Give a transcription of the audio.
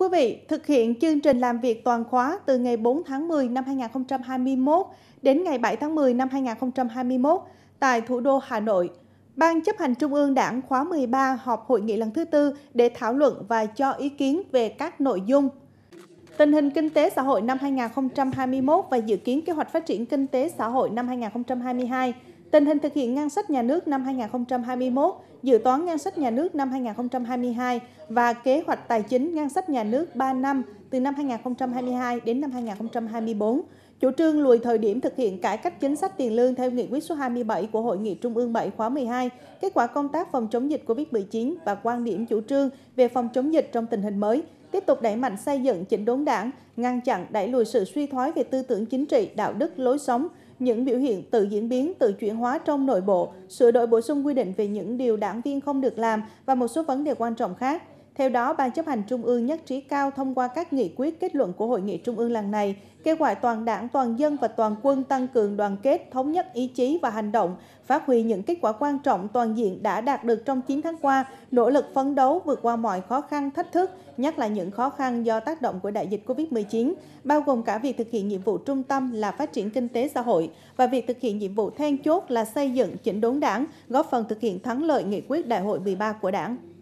Thưa quý vị, thực hiện chương trình làm việc toàn khóa từ ngày 4 tháng 10 năm 2021 đến ngày 7 tháng 10 năm 2021 tại thủ đô Hà Nội, Ban chấp hành Trung ương Đảng khóa 13 họp hội nghị lần thứ tư để thảo luận và cho ý kiến về các nội dung. Tình hình kinh tế xã hội năm 2021 và dự kiến kế hoạch phát triển kinh tế xã hội năm 2022 Tình hình thực hiện ngân sách nhà nước năm 2021, dự toán ngân sách nhà nước năm 2022 và kế hoạch tài chính ngân sách nhà nước 3 năm từ năm 2022 đến năm 2024, chủ trương lùi thời điểm thực hiện cải cách chính sách tiền lương theo nghị quyết số 27 của Hội nghị Trung ương 7 khóa 12, kết quả công tác phòng chống dịch COVID-19 và quan điểm chủ trương về phòng chống dịch trong tình hình mới, tiếp tục đẩy mạnh xây dựng chỉnh đốn đảng, ngăn chặn đẩy lùi sự suy thoái về tư tưởng chính trị, đạo đức, lối sống, những biểu hiện tự diễn biến, tự chuyển hóa trong nội bộ, sửa đổi bổ sung quy định về những điều đảng viên không được làm và một số vấn đề quan trọng khác. Theo đó, Ban chấp hành Trung ương nhất trí cao thông qua các nghị quyết kết luận của Hội nghị Trung ương lần này, kêu gọi toàn đảng, toàn dân và toàn quân tăng cường đoàn kết, thống nhất ý chí và hành động, phát huy những kết quả quan trọng toàn diện đã đạt được trong 9 tháng qua, nỗ lực phấn đấu vượt qua mọi khó khăn, thách thức, nhất là những khó khăn do tác động của đại dịch COVID-19, bao gồm cả việc thực hiện nhiệm vụ trung tâm là phát triển kinh tế xã hội và việc thực hiện nhiệm vụ then chốt là xây dựng chỉnh đốn đảng, góp phần thực hiện thắng lợi nghị quyết đại hội 13 của đảng.